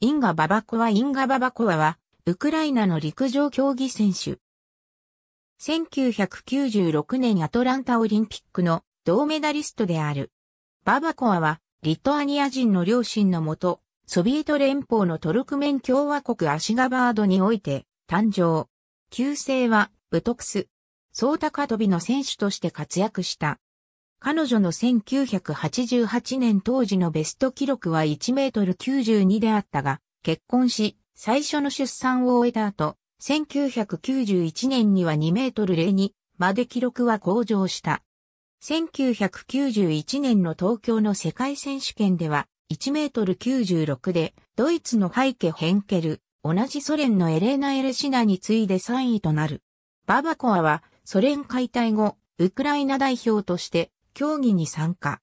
インガ・ババコワ・インガ・ババコワは、ウクライナの陸上競技選手。1996年アトランタオリンピックの銅メダリストである。ババコワは、リトアニア人の両親のもと、ソビエト連邦のトルクメン共和国アシガバードにおいて、誕生。旧姓は、ブトクス。総高飛びの選手として活躍した。彼女の1988年当時のベスト記録は1メートル92であったが、結婚し、最初の出産を終えた後、1991年には2メートル02まで記録は向上した。1991年の東京の世界選手権では、1メートル96で、ドイツのハイケ・ヘンケル、同じソ連のエレーナ・エレシナに次いで3位となる。ババコアは、ソ連解体後、ウクライナ代表として、競技に参加。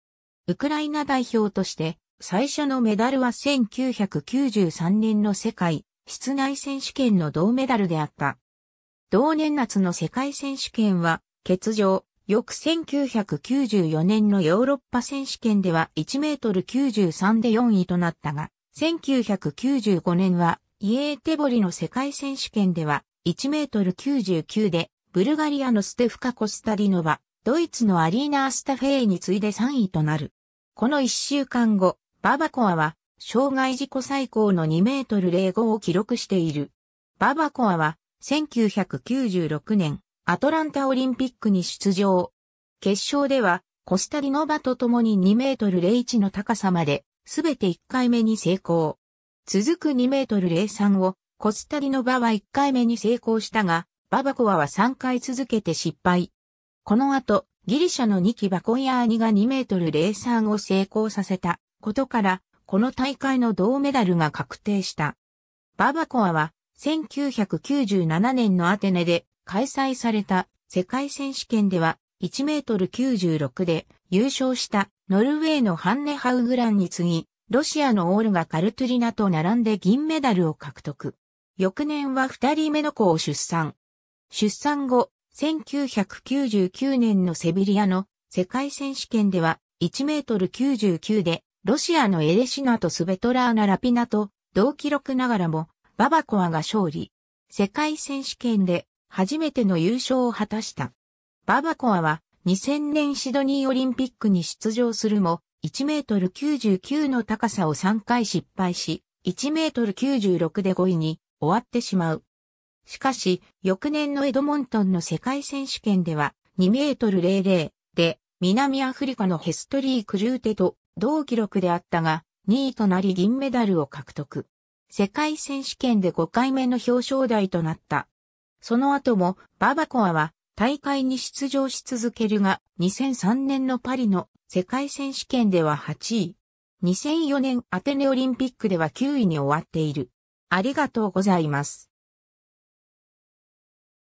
ウクライナ代表として最初のメダルは1993年の世界室内選手権の銅メダルであった。同年夏の世界選手権は欠場、翌1994年のヨーロッパ選手権では1メートル93で4位となったが、1995年はイエーテボリの世界選手権では1メートル99でブルガリアのステフカ・コスタディノバ、ドイツのアリーナ・アスタフェイに次いで3位となる。この1週間後、ババコアは、障害事故最高の2メートル05を記録している。ババコアは、1996年、アトランタオリンピックに出場。決勝では、コスタリノバと共に2メートル01の高さまで、すべて1回目に成功。続く2メートル03を、コスタリノバは1回目に成功したが、ババコアは3回続けて失敗。この後、ギリシャの2期バコイアーニが2メートル03を成功させたことから、この大会の銅メダルが確定した。ババコアは、1997年のアテネで開催された世界選手権では1メートル96で優勝したノルウェーのハンネ・ハウグランに次ぎ、ロシアのオールガ・カルトリナと並んで銀メダルを獲得。翌年は二人目の子を出産。出産後、1999年のセビリアの世界選手権では1メートル99でロシアのエレシナとスベトラーナ・ラピナと同記録ながらもババコアが勝利。世界選手権で初めての優勝を果たした。ババコアは2000年シドニーオリンピックに出場するも1メートル99の高さを3回失敗し1メートル96で5位に終わってしまう。しかし、翌年のエドモントンの世界選手権では、2メートル00で、南アフリカのヘストリー・クルーテと同記録であったが、2位となり銀メダルを獲得。世界選手権で5回目の表彰台となった。その後も、ババコアは大会に出場し続けるが、2003年のパリの世界選手権では8位。2004年アテネオリンピックでは9位に終わっている。ありがとうございます。